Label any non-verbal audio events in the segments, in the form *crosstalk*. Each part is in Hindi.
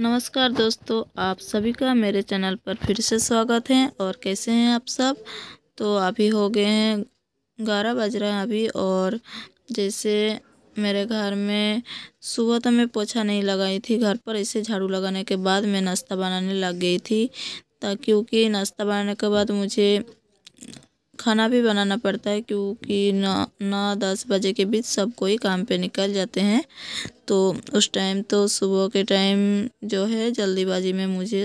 नमस्कार दोस्तों आप सभी का मेरे चैनल पर फिर से स्वागत है और कैसे हैं आप सब तो अभी हो गए हैं ग्यारह बज रहे हैं अभी और जैसे मेरे घर में सुबह तो मैं पोछा नहीं लगाई थी घर पर ऐसे झाड़ू लगाने के बाद मैं नाश्ता बनाने लग गई थी ताकि क्योंकि नाश्ता बनाने के बाद मुझे खाना भी बनाना पड़ता है क्योंकि नौ नौ दस बजे के बीच सब कोई काम पे निकल जाते हैं तो उस टाइम तो सुबह के टाइम जो है जल्दीबाजी में मुझे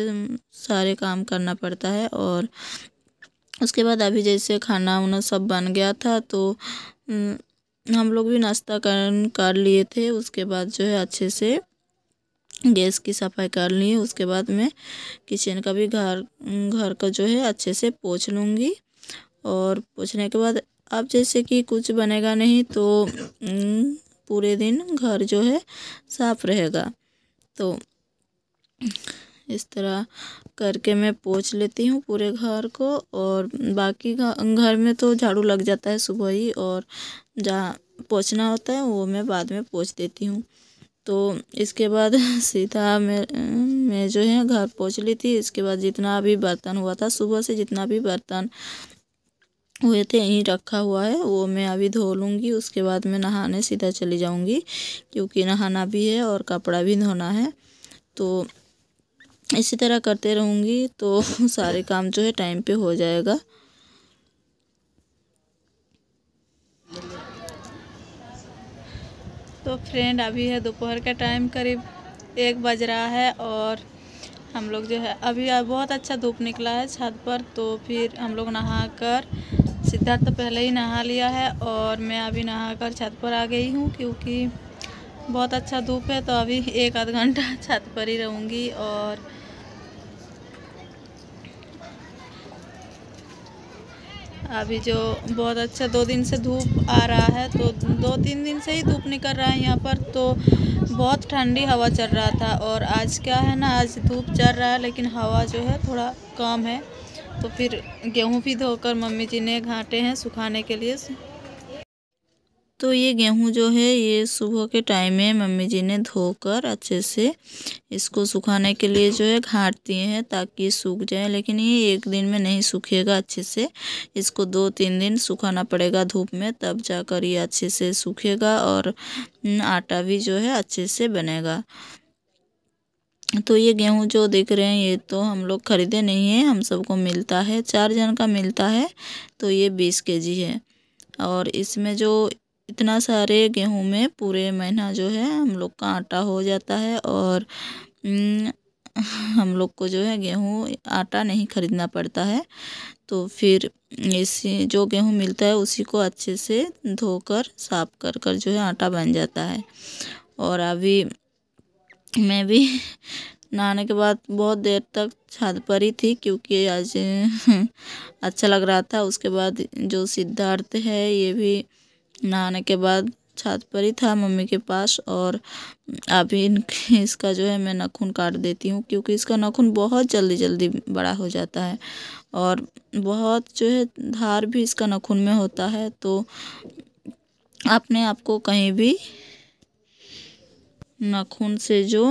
सारे काम करना पड़ता है और उसके बाद अभी जैसे खाना वाना सब बन गया था तो हम लोग भी नाश्ता कर कर लिए थे उसके बाद जो है अच्छे से गैस की सफाई कर ली उसके बाद मैं किचन का भी घर घर का जो है अच्छे से पोछ लूँगी और पूछने के बाद अब जैसे कि कुछ बनेगा नहीं तो पूरे दिन घर जो है साफ रहेगा तो इस तरह करके मैं पोछ लेती हूँ पूरे घर को और बाकी घर में तो झाड़ू लग जाता है सुबह ही और जहाँ पोछना होता है वो मैं बाद में पोछ देती हूँ तो इसके बाद *laughs* सीधा मैं मैं जो है घर पोछ ली थी इसके बाद जितना भी बर्तन हुआ था सुबह से जितना भी बर्तन हुए थे यहीं रखा हुआ है वो मैं अभी धो लूँगी उसके बाद मैं नहाने सीधा चली जाऊँगी क्योंकि नहाना भी है और कपड़ा भी धोना है तो इसी तरह करते रहूँगी तो *laughs* सारे काम जो है टाइम पे हो जाएगा तो फ्रेंड अभी है दोपहर का टाइम करीब एक बज रहा है और हम लोग जो है अभी बहुत अच्छा धूप निकला है छत पर तो फिर हम लोग नहा कर सिद्धार्थ तो पहले ही नहा लिया है और मैं अभी नहा कर छत पर आ गई हूँ क्योंकि बहुत अच्छा धूप है तो अभी एक आध घंटा *laughs* छत पर ही रहूँगी और अभी जो बहुत अच्छा दो दिन से धूप आ रहा है तो दो तीन दिन से ही धूप निकल रहा है यहाँ पर तो बहुत ठंडी हवा चल रहा था और आज क्या है ना आज धूप चल रहा है लेकिन हवा जो है थोड़ा कम है तो फिर गेहूँ भी धोकर मम्मी जी ने घाटे हैं सुखाने के लिए तो ये गेहूँ जो है ये सुबह के टाइम में मम्मी जी ने धोकर अच्छे से इसको सुखाने के लिए जो है घाट दिए हैं ताकि सूख जाए लेकिन ये एक दिन में नहीं सूखेगा अच्छे से इसको दो तीन दिन सुखाना पड़ेगा धूप में तब जाकर ये अच्छे से सूखेगा और आटा भी जो है अच्छे से बनेगा तो ये गेहूँ जो देख रहे हैं ये तो हम लोग ख़रीदे नहीं हैं हम सबको मिलता है चार जन का मिलता है तो ये बीस के जी है और इसमें जो इतना सारे गेहूँ में पूरे महीना जो है हम लोग का आटा हो जाता है और हम्म, हम लोग को जो है गेहूँ आटा नहीं खरीदना पड़ता है तो फिर इसी जो गेहूँ मिलता है उसी को अच्छे से धोकर साफ कर कर जो है आटा बन जाता है और अभी मैं भी नहाने के बाद बहुत देर तक छत पर ही थी क्योंकि आज हम्म, अच्छा लग रहा था उसके बाद जो सिद्धार्थ है ये भी नहाने के बाद छत पर ही था मम्मी के पास और अभी इसका जो है मैं नाखून काट देती हूँ क्योंकि इसका नाखून बहुत जल्दी जल्दी बड़ा हो जाता है और बहुत जो है धार भी इसका नाखून में होता है तो अपने आप को कहीं भी नाखून से जो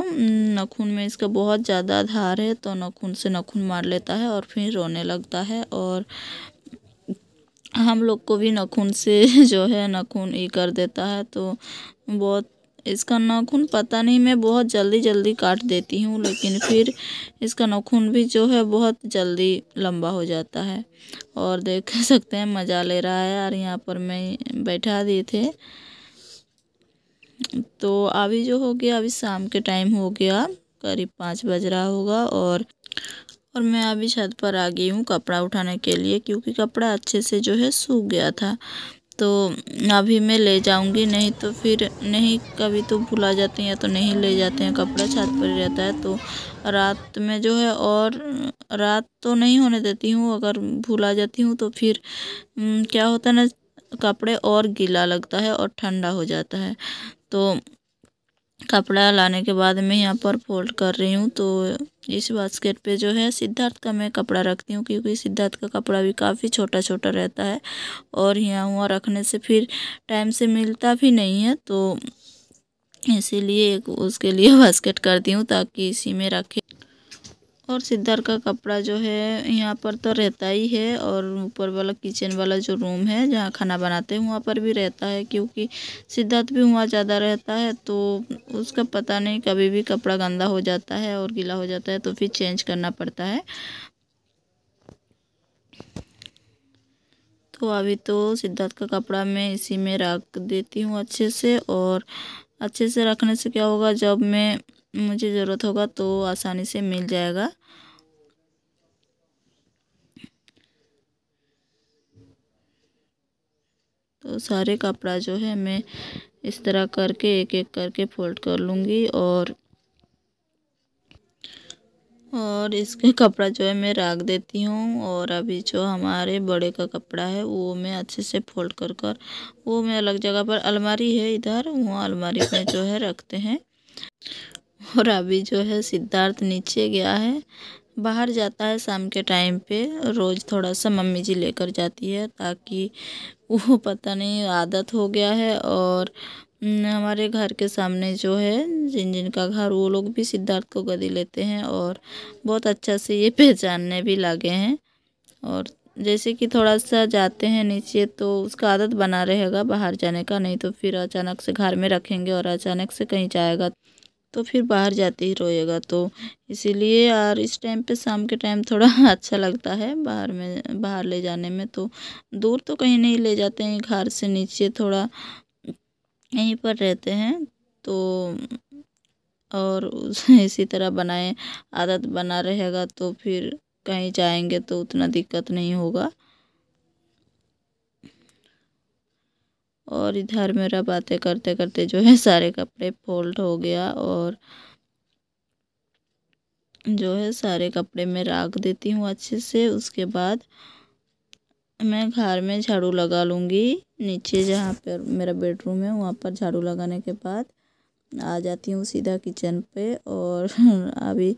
नाखून में इसका बहुत ज़्यादा धार है तो नाखून से नाखून मार लेता है और फिर रोने लगता है और हम लोग को भी नाखून से *laughs* जो है नाखून ये कर देता है तो बहुत इसका नाखून पता नहीं मैं बहुत जल्दी जल्दी काट देती हूँ लेकिन फिर इसका नाखून भी जो है बहुत जल्दी लंबा हो जाता है और देख *laughs* सकते हैं मज़ा ले रहा है और यहाँ पर मैं बैठा दिए थे तो अभी जो हो गया अभी शाम के टाइम हो गया करीब पाँच बज रहा होगा और और मैं अभी छत पर आ गई हूँ कपड़ा उठाने के लिए क्योंकि कपड़ा अच्छे से जो है सूख गया था तो अभी मैं ले जाऊँगी नहीं तो फिर नहीं कभी तो भुला जाते हैं या तो नहीं ले जाते हैं कपड़ा छत पर ही रहता है तो रात में जो है और रात तो नहीं होने देती हूँ अगर भुला जाती हूँ तो फिर क्या होता है ना कपड़े और गीला लगता है और ठंडा हो जाता है तो कपड़ा लाने के बाद मैं यहाँ पर फोल्ड कर रही हूँ तो इस बास्केट पे जो है सिद्धार्थ का मैं कपड़ा रखती हूँ क्योंकि सिद्धार्थ का कपड़ा भी काफ़ी छोटा छोटा रहता है और यहाँ वहाँ रखने से फिर टाइम से मिलता भी नहीं है तो इसीलिए एक उसके लिए बास्केट *laughs* करती हूँ ताकि इसी में रखे और सिद्धार का कपड़ा जो है यहाँ पर तो रहता ही है और ऊपर वाला किचन वाला जो रूम है जहाँ खाना बनाते हैं वहाँ पर भी रहता है क्योंकि सिद्धार्थ भी वहाँ ज़्यादा रहता है तो उसका पता नहीं कभी भी कपड़ा गंदा हो जाता है और गीला हो जाता है तो फिर चेंज करना पड़ता है तो अभी तो सिद्धार्थ का कपड़ा मैं इसी में रख देती हूँ अच्छे से और अच्छे से रखने से क्या होगा जब मैं मुझे ज़रूरत होगा तो आसानी से मिल जाएगा तो सारे कपड़ा जो है मैं इस तरह करके एक एक करके फोल्ड कर लूँगी और और इसके कपड़ा जो है मैं रख देती हूँ और अभी जो हमारे बड़े का कपड़ा है वो मैं अच्छे से फोल्ड कर कर वो मैं अलग जगह पर अलमारी है इधर वहाँ अलमारी में जो है रखते हैं और अभी जो है सिद्धार्थ नीचे गया है बाहर जाता है शाम के टाइम पे रोज़ थोड़ा सा मम्मी जी लेकर जाती है ताकि वो *laughs* पता नहीं आदत हो गया है और हमारे घर के सामने जो है जिन जिन का घर वो लोग भी सिद्धार्थ को गदी लेते हैं और बहुत अच्छा से ये *laughs* पहचानने भी लगे हैं और जैसे कि थोड़ा सा जाते हैं नीचे तो उसका आदत बना रहेगा बाहर जाने का नहीं तो फिर अचानक से घर में रखेंगे और अचानक से कहीं जाएगा तो फिर बाहर जाते ही रोएगा तो इसीलिए यार इस टाइम पे शाम के टाइम थोड़ा *laughs* अच्छा लगता है बाहर में बाहर ले जाने में तो दूर तो कहीं नहीं ले जाते हैं घर से नीचे थोड़ा यहीं पर रहते हैं तो और *laughs* इसी तरह बनाए आदत बना रहेगा तो फिर कहीं जाएंगे तो उतना दिक्कत नहीं होगा और इधर मेरा बातें करते करते जो है सारे कपड़े फोल्ड हो गया और जो है सारे कपड़े मैं राख देती हूँ अच्छे से उसके बाद मैं घर में झाड़ू लगा लूँगी नीचे जहाँ पर मेरा बेडरूम है वहाँ पर झाड़ू लगाने के बाद आ जाती हूँ सीधा किचन पे और *laughs* अभी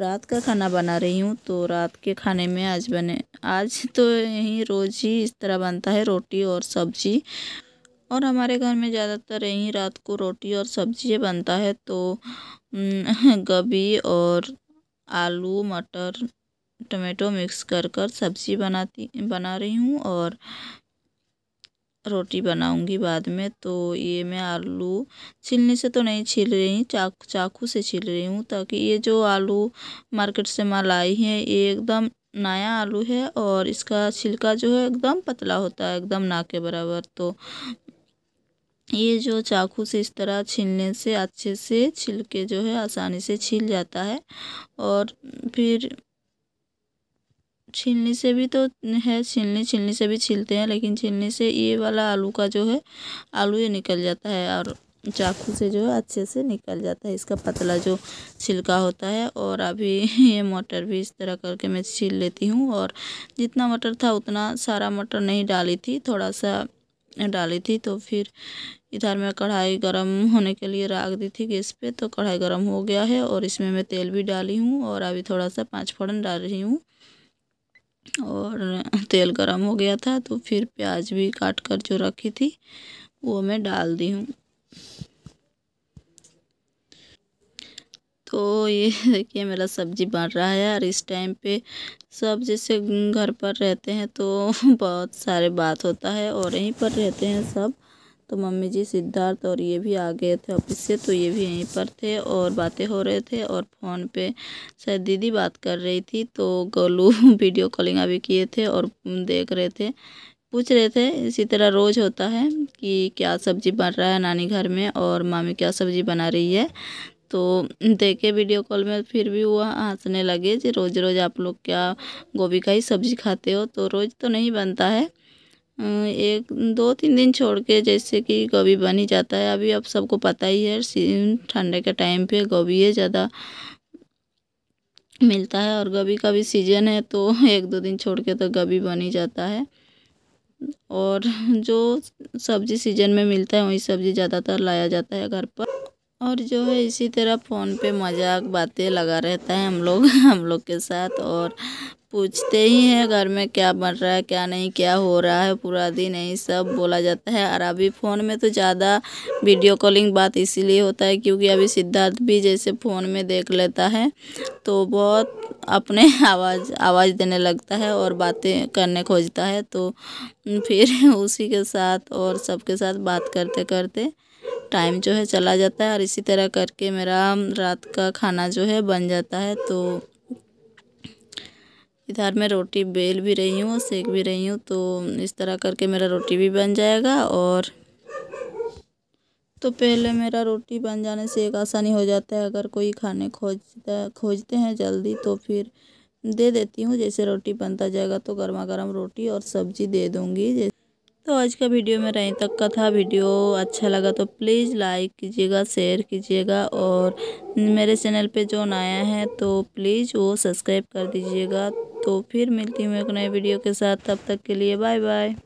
रात का खाना बना रही हूँ तो रात के खाने में आज बने आज तो यही रोज़ ही इस तरह बनता है रोटी और सब्जी और हमारे घर में ज़्यादातर यहीं रात को रोटी और सब्ज़ी बनता है तो हम्म, *laughs* गभी और आलू मटर टमेटो मिक्स कर कर सब्ज़ी बनाती बना रही हूँ और रोटी बनाऊंगी बाद में तो ये मैं आलू छीलने से तो नहीं छील रही चाक चाकू से छील रही हूँ ताकि ये जो आलू मार्केट से माल आई है ये एकदम नया आलू है और इसका छिलका जो है एकदम पतला होता है एकदम ना के बराबर तो ये जो चाकू से इस तरह छीलने से अच्छे से छिलके जो है आसानी से छिल जाता है और फिर छीलने से भी तो है छीलने छीलने से भी छीलते हैं लेकिन छीलने से ये वाला आलू का जो है आलू ये निकल जाता है और चाकू से जो है अच्छे से निकल जाता है इसका पतला जो छिलका होता है और अभी *laughs* ये मटर भी इस तरह करके मैं छील लेती हूँ और जितना मटर था उतना सारा मटर नहीं डाली थी थोड़ा सा डाली थी तो फिर इधर मैं कढ़ाई गरम होने के लिए रख दी थी गैस पे तो कढ़ाई गरम हो गया है और इसमें मैं तेल भी डाली हूँ और अभी थोड़ा सा पाँच फोड़न डाल रही हूँ और तेल गरम हो गया था तो फिर प्याज भी काट कर जो रखी थी वो मैं डाल दी हूँ तो ये *laughs* देखिए मेरा सब्ज़ी बन रहा है और इस टाइम पे सब जैसे घर पर रहते हैं तो *laughs* बहुत सारे बात होता है और यहीं पर रहते हैं सब तो मम्मी जी सिद्धार्थ और ये भी आ गए थे ऑफिस से तो ये भी यहीं पर थे और बातें हो रहे थे और फ़ोन पे शायद दीदी बात कर रही थी तो गोलू वीडियो *laughs* कॉलिंग अभी किए थे और देख रहे थे पूछ रहे थे इसी तरह रोज़ होता है कि क्या सब्ज़ी बन रहा है नानी घर में और मामी क्या सब्ज़ी बना रही है तो देखे वीडियो कॉल में फिर भी वो हंसने लगे जी रोज़ रोज़ आप लोग क्या गोभी का ही सब्ज़ी खाते हो तो रोज़ तो नहीं बनता है एक दो तीन दिन छोड़ के जैसे कि गोभी बन ही जाता है अभी आप सबको पता ही है ठंडे के टाइम पे गोभी है ज़्यादा मिलता है और गोभी का भी सीजन है तो *laughs* एक दो दिन छोड़ के तो गोभी बन ही जाता है और जो सब्ज़ी सीजन में मिलता है वही सब्ज़ी ज़्यादातर लाया जाता है घर पर और जो है इसी तरह फ़ोन पे मजाक बातें लगा रहता है हम लोग *laughs* हम लोग के साथ और पूछते ही हैं घर में क्या बन रहा है क्या नहीं क्या हो रहा है पूरा दिन यही सब बोला जाता है और अभी फ़ोन में तो ज़्यादा वीडियो कॉलिंग बात इसीलिए होता है क्योंकि अभी सिद्धार्थ भी जैसे फ़ोन में देख लेता है तो बहुत अपने *laughs* आवाज़ आवाज़ देने लगता है और बातें करने खोजता है तो फिर *laughs* उसी के साथ और सबके साथ बात करते करते टाइम जो है चला जाता है और इसी तरह करके मेरा रात का खाना जो है बन जाता है तो इधर मैं रोटी बेल भी रही हूँ सेक भी रही हूँ तो इस तरह करके मेरा रोटी भी बन जाएगा और तो पहले मेरा रोटी बन जाने से एक आसानी हो जाता है अगर कोई खाने खोजता खोजते हैं जल्दी तो फिर दे देती हूँ जैसे रोटी बनता जाएगा तो गर्मा गर्म रोटी और सब्जी दे दूँगी जैसे तो आज का वीडियो मेरा यहीं तक का था वीडियो अच्छा लगा तो प्लीज़ लाइक कीजिएगा शेयर कीजिएगा और मेरे चैनल पे जो नया है तो प्लीज़ वो सब्सक्राइब कर दीजिएगा तो फिर मिलती हूँ एक नए वीडियो के साथ तब तक के लिए बाय बाय